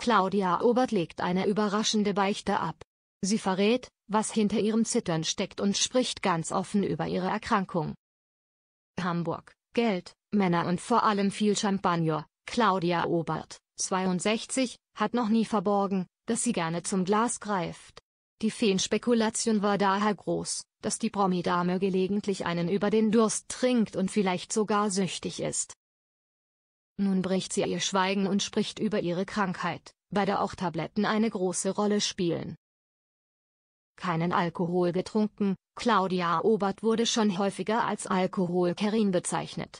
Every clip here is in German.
Claudia Obert legt eine überraschende Beichte ab. Sie verrät, was hinter ihrem Zittern steckt und spricht ganz offen über ihre Erkrankung. Hamburg, Geld, Männer und vor allem viel Champagner. Claudia Obert, 62, hat noch nie verborgen, dass sie gerne zum Glas greift. Die Feenspekulation war daher groß, dass die Promi-Dame gelegentlich einen über den Durst trinkt und vielleicht sogar süchtig ist. Nun bricht sie ihr Schweigen und spricht über ihre Krankheit, bei der auch Tabletten eine große Rolle spielen. Keinen Alkohol getrunken, Claudia Obert wurde schon häufiger als Alkoholkerin bezeichnet.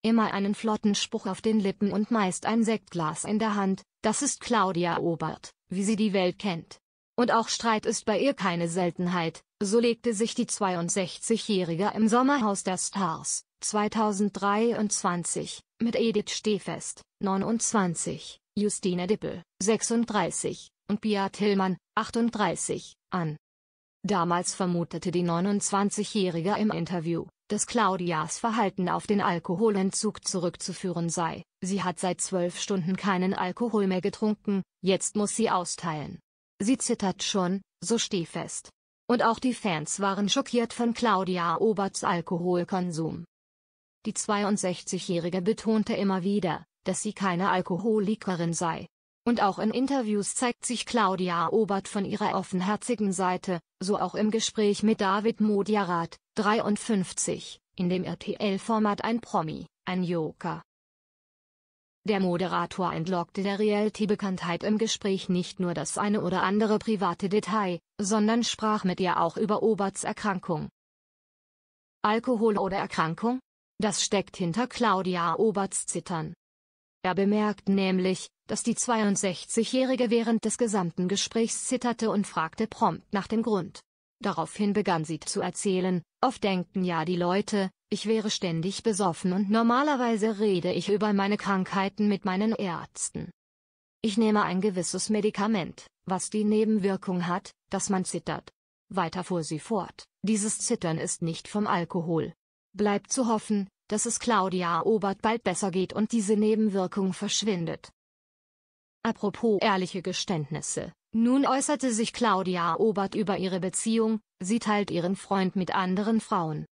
Immer einen flotten Spruch auf den Lippen und meist ein Sektglas in der Hand, das ist Claudia Obert, wie sie die Welt kennt. Und auch Streit ist bei ihr keine Seltenheit, so legte sich die 62-Jährige im Sommerhaus der Stars 2023, mit Edith Stehfest, 29, Justine Dippel, 36, und Beat Hillmann, 38, an. Damals vermutete die 29-Jährige im Interview, dass Claudias Verhalten auf den Alkoholentzug zurückzuführen sei. Sie hat seit zwölf Stunden keinen Alkohol mehr getrunken, jetzt muss sie austeilen. Sie zittert schon, so steh fest. Und auch die Fans waren schockiert von Claudia Oberts Alkoholkonsum. Die 62-Jährige betonte immer wieder, dass sie keine Alkoholikerin sei. Und auch in Interviews zeigt sich Claudia Obert von ihrer offenherzigen Seite, so auch im Gespräch mit David Modiarat, 53, in dem RTL-Format ein Promi, ein Joker. Der Moderator entlockte der Reality-Bekanntheit im Gespräch nicht nur das eine oder andere private Detail, sondern sprach mit ihr auch über Oberts Erkrankung. Alkohol oder Erkrankung? Das steckt hinter Claudia Oberts Zittern. Er bemerkt nämlich, dass die 62-Jährige während des gesamten Gesprächs zitterte und fragte prompt nach dem Grund. Daraufhin begann sie zu erzählen, oft denken ja die Leute, ich wäre ständig besoffen und normalerweise rede ich über meine Krankheiten mit meinen Ärzten. Ich nehme ein gewisses Medikament, was die Nebenwirkung hat, dass man zittert. Weiter fuhr sie fort, dieses Zittern ist nicht vom Alkohol, Bleibt zu hoffen, dass es Claudia Obert bald besser geht und diese Nebenwirkung verschwindet. Apropos ehrliche Geständnisse. Nun äußerte sich Claudia Obert über ihre Beziehung, sie teilt ihren Freund mit anderen Frauen.